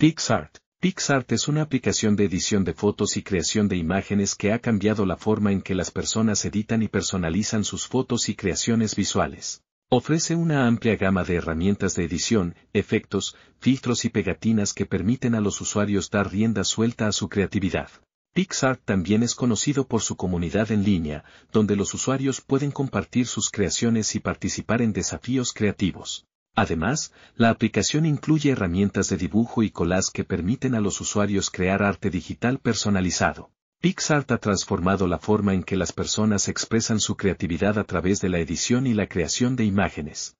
PixArt. PixArt es una aplicación de edición de fotos y creación de imágenes que ha cambiado la forma en que las personas editan y personalizan sus fotos y creaciones visuales. Ofrece una amplia gama de herramientas de edición, efectos, filtros y pegatinas que permiten a los usuarios dar rienda suelta a su creatividad. PixArt también es conocido por su comunidad en línea, donde los usuarios pueden compartir sus creaciones y participar en desafíos creativos. Además, la aplicación incluye herramientas de dibujo y colas que permiten a los usuarios crear arte digital personalizado. PixArt ha transformado la forma en que las personas expresan su creatividad a través de la edición y la creación de imágenes.